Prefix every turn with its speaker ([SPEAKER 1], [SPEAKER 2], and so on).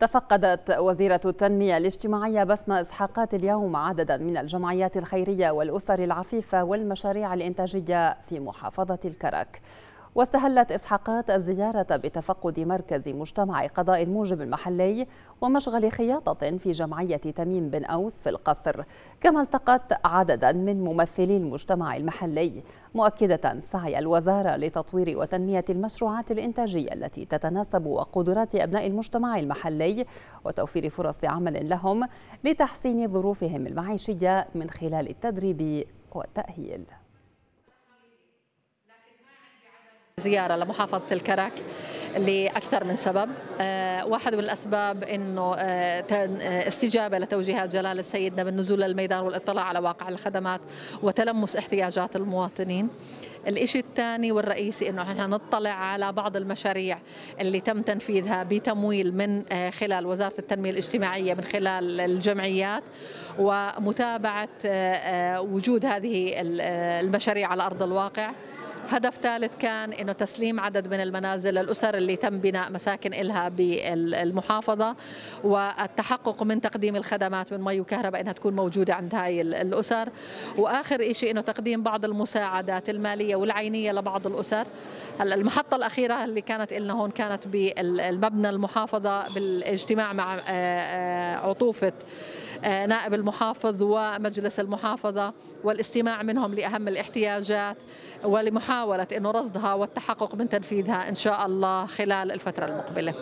[SPEAKER 1] تفقدت وزيرة التنمية الاجتماعية بسمة إسحاقات اليوم عددا من الجمعيات الخيرية والأسر العفيفة والمشاريع الإنتاجية في محافظة الكرك واستهلت إسحاقات الزيارة بتفقد مركز مجتمع قضاء الموجب المحلي ومشغل خياطة في جمعية تميم بن أوس في القصر كما التقت عددا من ممثلي المجتمع المحلي مؤكدة سعي الوزارة لتطوير وتنمية المشروعات الإنتاجية التي تتناسب وقدرات أبناء المجتمع المحلي وتوفير فرص عمل لهم لتحسين ظروفهم المعيشية من خلال التدريب والتأهيل
[SPEAKER 2] زيارة لمحافظة الكرك لأكثر من سبب آه، واحد من الأسباب أنه آه، آه، استجابة لتوجيهات جلالة سيدنا بالنزول للميدان والاطلاع على واقع الخدمات وتلمس احتياجات المواطنين الإشي الثاني والرئيسي أنه احنا نطلع على بعض المشاريع اللي تم تنفيذها بتمويل من خلال وزارة التنمية الاجتماعية من خلال الجمعيات ومتابعة وجود هذه المشاريع على أرض الواقع هدف ثالث كان انه تسليم عدد من المنازل للاسر اللي تم بناء مساكن لها بالمحافظه والتحقق من تقديم الخدمات من مي وكهرباء انها تكون موجوده عند هاي الاسر واخر شيء انه تقديم بعض المساعدات الماليه والعينيه لبعض الاسر المحطه الاخيره اللي كانت لنا هون كانت بالمبنى المحافظه بالاجتماع مع آه، آه، عطوفه آه، نائب المحافظ ومجلس المحافظة والاستماع منهم لأهم الاحتياجات ولمحاولة أن رصدها والتحقق من تنفيذها إن شاء الله خلال الفترة المقبلة